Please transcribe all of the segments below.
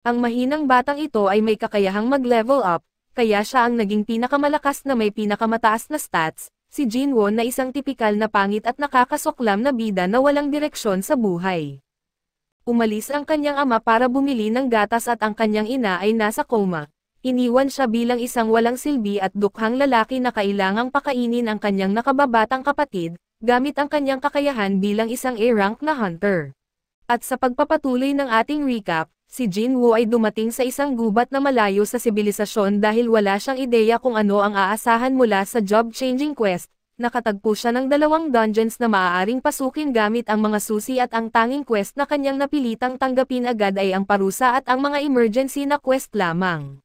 Ang mahinang batang ito ay may kakayahang mag-level up, kaya siya ang naging pinakamalakas na may pinakamataas na stats, si Jinwon na isang tipikal na pangit at nakakasuklam na bida na walang direksyon sa buhay. Umalis ang kanyang ama para bumili ng gatas at ang kanyang ina ay nasa coma. Iniwan siya bilang isang walang silbi at dukhang lalaki na kailangang pakainin ang kanyang nakababatang kapatid, gamit ang kanyang kakayahan bilang isang A-rank na hunter. At sa pagpapatuloy ng ating recap, Si Jinwoo ay dumating sa isang gubat na malayo sa sibilisasyon dahil wala siyang ideya kung ano ang aasahan mula sa job-changing quest. Nakatagpo siya ng dalawang dungeons na maaaring pasukin gamit ang mga susi at ang tanging quest na kanyang napilitang tanggapin agad ay ang parusa at ang mga emergency na quest lamang.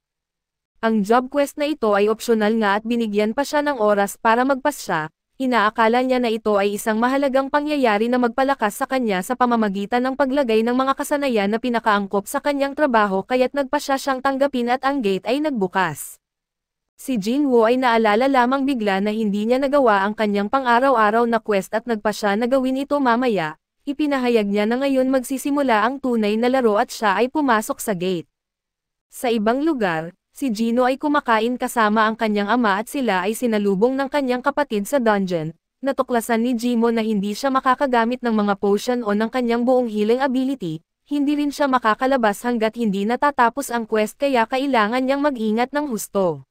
Ang job quest na ito ay opsyonal nga at binigyan pa siya ng oras para magpas siya, Inaakala niya na ito ay isang mahalagang pangyayari na magpalakas sa kanya sa pamamagitan ng paglagay ng mga kasanayan na pinakaangkop sa kanyang trabaho kaya't nagpasya siyang tanggapin at ang gate ay nagbukas. Si Jinwoo ay naalala lamang bigla na hindi niya nagawa ang kanyang pang-araw-araw na quest at nagpasya na gawin ito mamaya, ipinahayag niya na ngayon magsisimula ang tunay na laro at siya ay pumasok sa gate. Sa ibang lugar, si Gino ay kumakain kasama ang kanyang ama at sila ay sinalubong ng kanyang kapatid sa dungeon, natuklasan ni Jimo na hindi siya makakagamit ng mga potion o ng kanyang buong healing ability, hindi rin siya makakalabas hanggat hindi natatapos ang quest kaya kailangan niyang mag-ingat ng husto.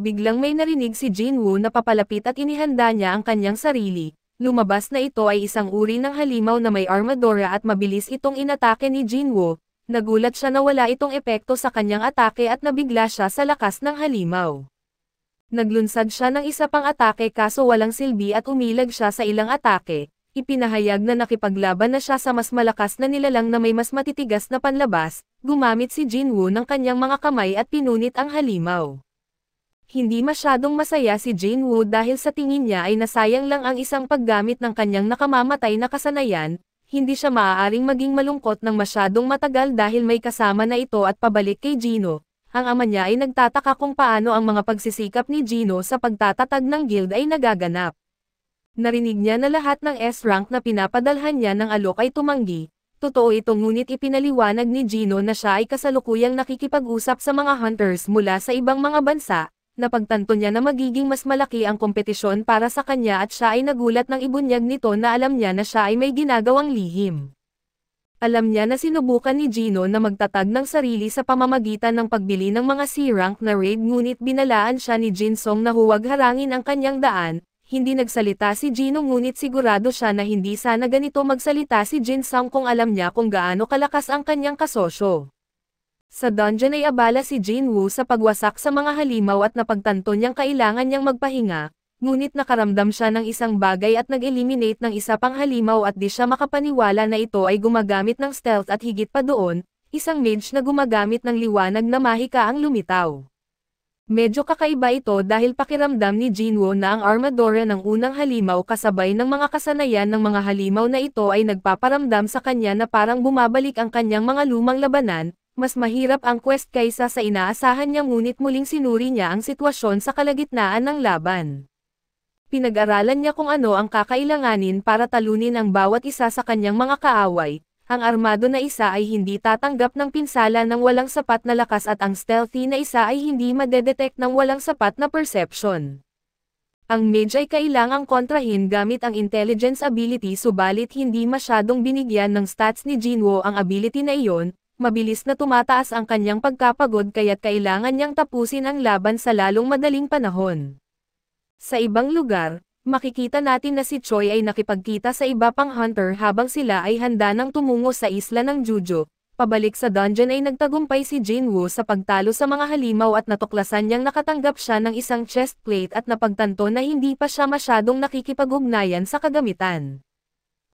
Biglang may narinig si Jinwoo na papalapit at inihanda niya ang kanyang sarili, lumabas na ito ay isang uri ng halimaw na may armadura at mabilis itong inatake ni Jinwoo, Nagulat siya na wala itong epekto sa kanyang atake at nabigla siya sa lakas ng halimaw. Naglunsad siya ng isa pang atake kaso walang silbi at umilag siya sa ilang atake, ipinahayag na nakipaglaban na siya sa mas malakas na nilalang na may mas matitigas na panlabas, gumamit si Jinwoo ng kanyang mga kamay at pinunit ang halimaw. Hindi masyadong masaya si Jinwoo dahil sa tingin niya ay nasayang lang ang isang paggamit ng kanyang nakamamatay na kasanayan, hindi siya maaaring maging malungkot ng masyadong matagal dahil may kasama na ito at pabalik kay Gino. Ang ama niya ay nagtataka kung paano ang mga pagsisikap ni Gino sa pagtatatag ng guild ay nagaganap. Narinig niya na lahat ng S-rank na pinapadalhan niya ng alok ay tumanggi, Totoo ito ngunit ipinaliwanag ni Gino na siya ay kasalukuyang nakikipag-usap sa mga hunters mula sa ibang mga bansa, Napagtanto niya na magiging mas malaki ang kompetisyon para sa kanya at siya ay nagulat ng ibunyag nito na alam niya na siya ay may ginagawang lihim. Alam niya na sinubukan ni Gino na magtatag ng sarili sa pamamagitan ng pagbili ng mga C-rank na raid ngunit binalaan siya ni Jin Song na huwag harangin ang kanyang daan, hindi nagsalita si Gino ngunit sigurado siya na hindi sana ganito magsalita si Jin Song kung alam niya kung gaano kalakas ang kanyang kasosyo. Sa dungeon ay abala si Jin Woo sa pagwasak sa mga halimaw at napagtanto niyang kailangan niyang magpahinga, ngunit nakaramdam siya ng isang bagay at nag-eliminate ng isa pang halimaw at di siya makapaniwala na ito ay gumagamit ng stealth at higit pa doon, isang mage na gumagamit ng liwanag na mahika ang lumitaw. Medyo kakaiba ito dahil pakiramdam ni Jinwo na ang armadura ng unang halimaw kasabay ng mga kasanayan ng mga halimaw na ito ay nagpaparamdam sa kanya na parang bumabalik ang kanyang mga lumang labanan, mas mahirap ang quest kaysa sa inaasahan niya ngunit muling sinuri niya ang sitwasyon sa kalagitnaan ng laban. Pinag-aralan niya kung ano ang kakailanganin para talunin ang bawat isa sa kanyang mga kaaway, ang armado na isa ay hindi tatanggap ng pinsala ng walang sapat na lakas at ang stealthy na isa ay hindi madedetect ng walang sapat na perception. Ang mage ay kailangang kontrahin gamit ang intelligence ability subalit hindi masyadong binigyan ng stats ni Jinwo ang ability na iyon, mabilis na tumataas ang kanyang pagkapagod kaya't kailangan niyang tapusin ang laban sa lalong madaling panahon. Sa ibang lugar, makikita natin na si Choi ay nakipagkita sa iba pang hunter habang sila ay handa ng tumungo sa isla ng Jujo. Pabalik sa dungeon ay nagtagumpay si Jinwoo sa pagtalo sa mga halimaw at natuklasan niyang nakatanggap siya ng isang chest plate at napagtanto na hindi pa siya masyadong nakikipagugnayan sa kagamitan.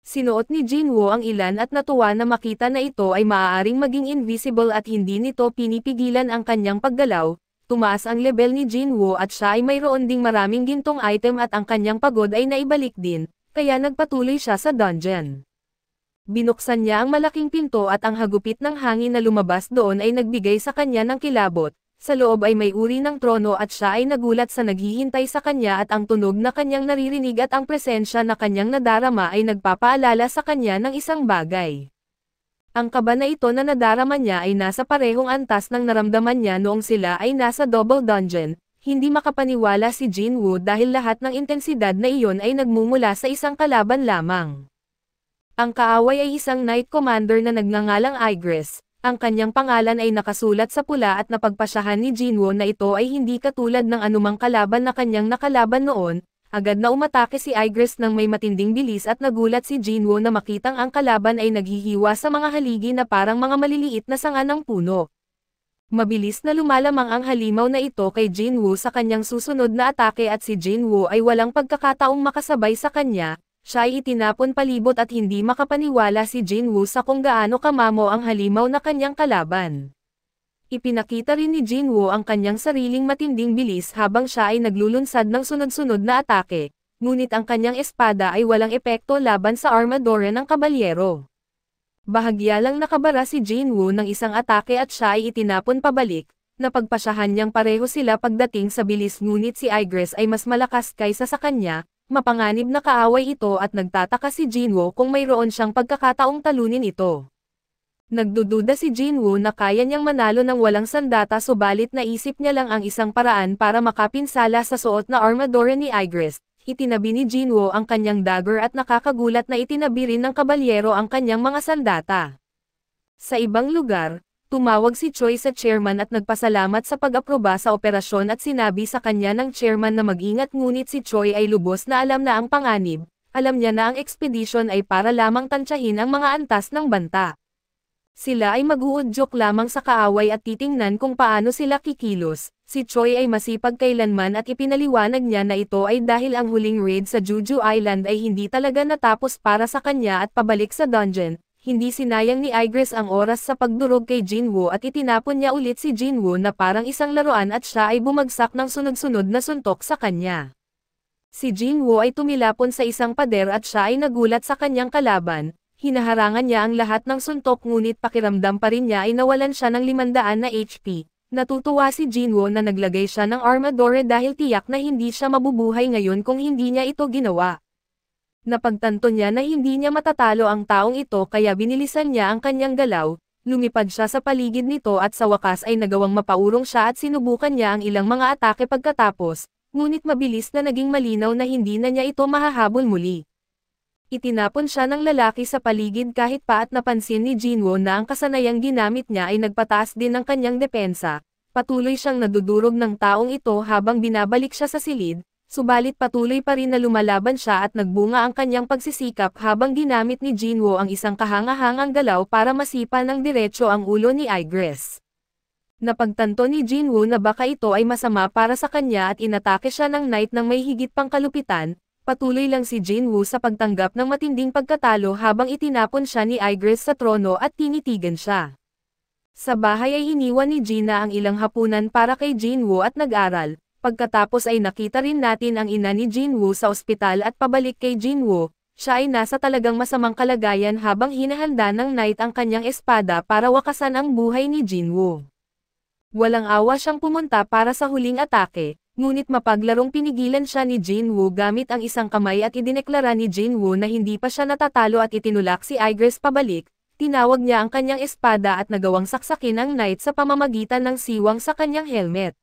Sinuot ni Jinwoo ang ilan at natuwa na makita na ito ay maaaring maging invisible at hindi nito pinipigilan ang kanyang paggalaw, tumaas ang level ni Jinwoo at siya ay mayroon ding maraming gintong item at ang kanyang pagod ay naibalik din, kaya nagpatuloy siya sa dungeon. Binuksan niya ang malaking pinto at ang hagupit ng hangin na lumabas doon ay nagbigay sa kanya ng kilabot, sa loob ay may uri ng trono at siya ay nagulat sa naghihintay sa kanya at ang tunog na kanyang naririnig at ang presensya na kanyang nadarama ay nagpapaalala sa kanya ng isang bagay. Ang kaba na ito na nadarama niya ay nasa parehong antas ng naramdaman niya noong sila ay nasa double dungeon, hindi makapaniwala si Jin Woo dahil lahat ng intensidad na iyon ay nagmumula sa isang kalaban lamang. Ang kaaway ay isang knight commander na nagngangalang Igris, ang kanyang pangalan ay nakasulat sa pula at napagpasyahan ni Jinwon na ito ay hindi katulad ng anumang kalaban na kanyang nakalaban noon, agad na umatake si Igris ng may matinding bilis at nagulat si Jinwon na makitang ang kalaban ay naghihiwa sa mga haligi na parang mga maliliit na sanga ng puno. Mabilis na lumalamang ang halimaw na ito kay Jinwoo sa kanyang susunod na atake at si Jinwoo ay walang pagkakataong makasabay sa kanya, siya ay itinapon palibot at hindi makapaniwala si Jinwoo sa kung gaano kamamo ang halimaw na kanyang kalaban. Ipinakita rin ni Jinwoo ang kanyang sariling matinding bilis habang siya ay naglulunsad ng sunod-sunod na atake, ngunit ang kanyang espada ay walang epekto laban sa armadura ng kabalyero. Bahagya lang nakabara si Jinwoo ng isang atake at siya ay itinapon pabalik, napagpasyahan niyang pareho sila pagdating sa bilis ngunit si Igres ay mas malakas kaysa sa kanya, Mapanganib na kaaway ito at nagtataka si Jinwoo kung mayroon siyang pagkakataong talunin ito. Nagdududa si Jinwoo na kaya niyang manalo ng walang sandata subalit naisip niya lang ang isang paraan para makapinsala sa suot na armadura ni Igris. Itinabi ni Jinwoo ang kanyang dagger at nakakagulat na itinabi rin ng kabalyero ang kanyang mga sandata. Sa ibang lugar, Tumawag si Choi sa chairman at nagpasalamat sa pag-aproba sa operasyon at sinabi sa kanya ng chairman na mag-ingat ngunit si Choi ay lubos na alam na ang panganib, alam niya na ang expedition ay para lamang tansyahin ang mga antas ng banta. Sila ay mag-uudyok lamang sa kaaway at titingnan kung paano sila kikilos, si Choi ay masipag kailanman at ipinaliwanag niya na ito ay dahil ang huling raid sa Juju Island ay hindi talaga natapos para sa kanya at pabalik sa dungeon, hindi sinayang ni Igris ang oras sa pagdurog kay Jinwoo at itinapon niya ulit si Jinwoo na parang isang laruan at siya ay bumagsak ng sunod-sunod na suntok sa kanya. Si Jinwoo ay tumilapon sa isang pader at siya ay nagulat sa kanyang kalaban, hinaharangan niya ang lahat ng suntok ngunit pakiramdam pa rin niya ay nawalan siya ng 500 na HP. Natutuwa si Jinwoo na naglagay siya ng armadore dahil tiyak na hindi siya mabubuhay ngayon kung hindi niya ito ginawa. Napagtanto niya na hindi niya matatalo ang taong ito kaya binilisan niya ang kanyang galaw, lumipad siya sa paligid nito at sa wakas ay nagawang mapaurong siya at sinubukan niya ang ilang mga atake pagkatapos, ngunit mabilis na naging malinaw na hindi na niya ito mahahabol muli. Itinapon siya ng lalaki sa paligid kahit pa at napansin ni Jinwo na ang kasanayang ginamit niya ay nagpataas din ng kanyang depensa. Patuloy siyang nadudurog ng taong ito habang binabalik siya sa silid, Subalit patuloy pa rin na lumalaban siya at nagbunga ang kanyang pagsisikap habang ginamit ni Jinwo ang isang kahangahangang galaw para masipa ng diretsyo ang ulo ni Igris. Napagtanto ni Jinwoo na baka ito ay masama para sa kanya at inatake siya ng knight ng may higit pang kalupitan, patuloy lang si Jinwoo sa pagtanggap ng matinding pagkatalo habang itinapon siya ni Igris sa trono at tinitigan siya. Sa bahay ay hiniwan ni Gina ang ilang hapunan para kay Jinwoo at nag-aral, Pagkatapos ay nakita rin natin ang ina ni Jinwoo sa ospital at pabalik kay Jinwoo, siya ay nasa talagang masamang kalagayan habang hinahanda ng knight ang kanyang espada para wakasan ang buhay ni Jinwoo. Walang awa siyang pumunta para sa huling atake, ngunit mapaglarong pinigilan siya ni Jinwoo gamit ang isang kamay at idineklara ni Jinwoo na hindi pa siya natatalo at itinulak si Igris pabalik, tinawag niya ang kanyang espada at nagawang saksakin ang knight sa pamamagitan ng siwang sa kanyang helmet.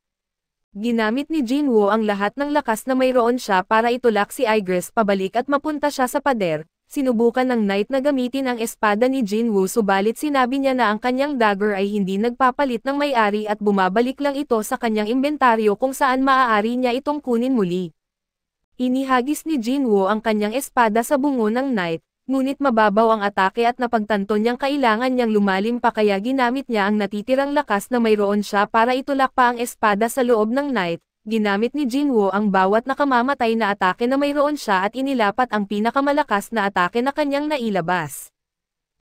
Ginamit ni Jinwoo ang lahat ng lakas na mayroon siya para itulak si Igris pabalik at mapunta siya sa pader. Sinubukan ng knight na gamitin ang espada ni Jinwoo subalit sinabi niya na ang kanyang dagger ay hindi nagpapalit ng may-ari at bumabalik lang ito sa kanyang inventaryo kung saan maaari niya itong kunin muli. Inihagis ni Jinwoo ang kanyang espada sa bungo ng knight, Ngunit mababaw ang atake at napagtanto niyang kailangan niyang lumalim pa kaya ginamit niya ang natitirang lakas na mayroon siya para itulak pa ang espada sa loob ng knight. Ginamit ni Jinwoo ang bawat nakamamatay na atake na mayroon siya at inilapat ang pinakamalakas na atake na kanyang nailabas.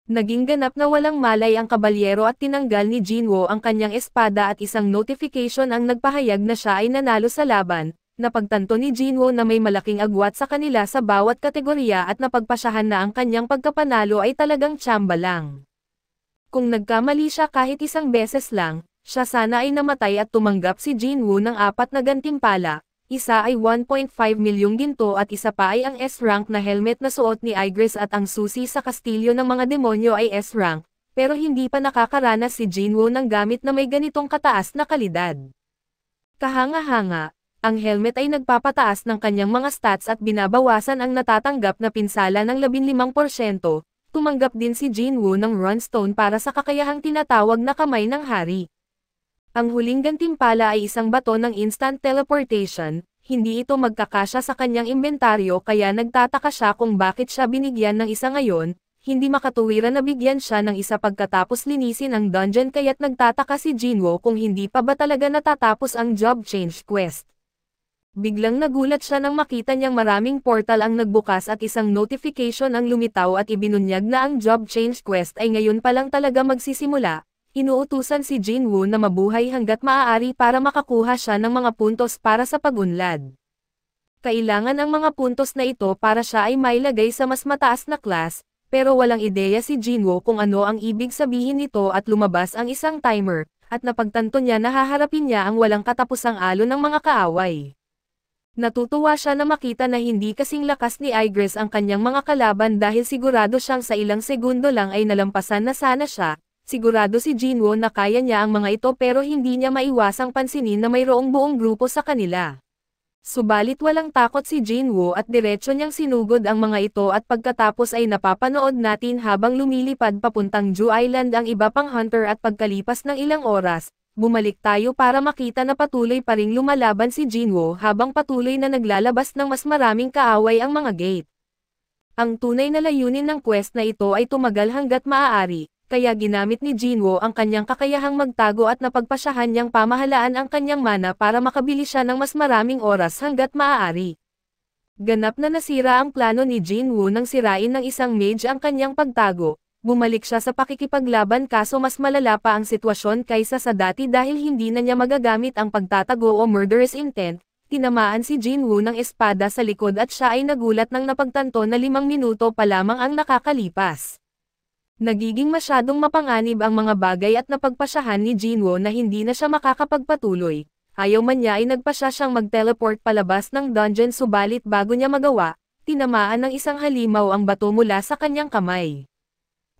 Naging ganap na walang malay ang kabalyero at tinanggal ni Jinwoo ang kanyang espada at isang notification ang nagpahayag na siya ay nanalo sa laban, napagtanto ni Jinwo na may malaking agwat sa kanila sa bawat kategorya at napagpasyahan na ang kanyang pagkapanalo ay talagang tsamba lang. Kung nagkamali siya kahit isang beses lang, siya sana ay namatay at tumanggap si Jinwo ng apat na gantimpala, isa ay 1.5 milyong ginto at isa pa ay ang S-rank na helmet na suot ni Igris at ang susi sa kastilyo ng mga demonyo ay S-rank, pero hindi pa nakakaranas si Jinwoo ng gamit na may ganitong kataas na kalidad. Kahanga-hanga, ang helmet ay nagpapataas ng kanyang mga stats at binabawasan ang natatanggap na pinsala ng 15%, tumanggap din si Jin Woo ng runstone para sa kakayahang tinatawag na kamay ng hari. Ang huling gantimpala ay isang bato ng instant teleportation, hindi ito magkakasya sa kanyang inventaryo kaya nagtataka siya kung bakit siya binigyan ng isa ngayon, hindi makatuwiran na bigyan siya ng isa pagkatapos linisin ang dungeon kaya't nagtataka si Jinwo kung hindi pa ba talaga natatapos ang job change quest. Biglang nagulat siya nang makita niyang maraming portal ang nagbukas at isang notification ang lumitaw at ibinunyag na ang job change quest ay ngayon pa lang talaga magsisimula. Inuutusan si Jin Woo na mabuhay hanggat maaari para makakuha siya ng mga puntos para sa pagunlad. Kailangan ang mga puntos na ito para siya ay mailagay sa mas mataas na class, pero walang ideya si Jinwoo kung ano ang ibig sabihin nito at lumabas ang isang timer, at napagtanto niya na haharapin niya ang walang katapusang alo ng mga kaaway. Natutuwa siya na makita na hindi kasing lakas ni Igris ang kanyang mga kalaban dahil sigurado siyang sa ilang segundo lang ay nalampasan na sana siya. Sigurado si Jinwo na kaya niya ang mga ito pero hindi niya maiwasang pansinin na mayroong buong grupo sa kanila. Subalit walang takot si Jinwo at diretsyo niyang sinugod ang mga ito at pagkatapos ay napapanood natin habang lumilipad papuntang Jew Island ang iba pang hunter at pagkalipas ng ilang oras, bumalik tayo para makita na patuloy pa ring lumalaban si Jinwo habang patuloy na naglalabas ng mas maraming kaaway ang mga gate. Ang tunay na layunin ng quest na ito ay tumagal hanggat maaari, kaya ginamit ni Jinwo ang kanyang kakayahang magtago at napagpasyahan niyang pamahalaan ang kanyang mana para makabili siya ng mas maraming oras hanggat maaari. Ganap na nasira ang plano ni Jinwoo nang sirain ng isang mage ang kanyang pagtago, Bumalik siya sa pakikipaglaban kaso mas malala pa ang sitwasyon kaysa sa dati dahil hindi na niya magagamit ang pagtatago o murderous intent, tinamaan si Jin Woo ng espada sa likod at siya ay nagulat ng napagtanto na limang minuto pa lamang ang nakakalipas. Nagiging masyadong mapanganib ang mga bagay at napagpasyahan ni Jin Woo na hindi na siya makakapagpatuloy, ayaw man niya ay nagpasya siyang mag-teleport palabas ng dungeon subalit bago niya magawa, tinamaan ng isang halimaw ang bato mula sa kanyang kamay.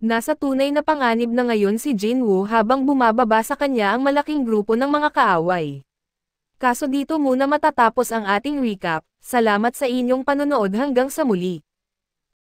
Nasa tunay na panganib na ngayon si Jinwoo habang bumababa sa kanya ang malaking grupo ng mga kaaway. Kaso dito muna matatapos ang ating recap, salamat sa inyong panonood hanggang sa muli.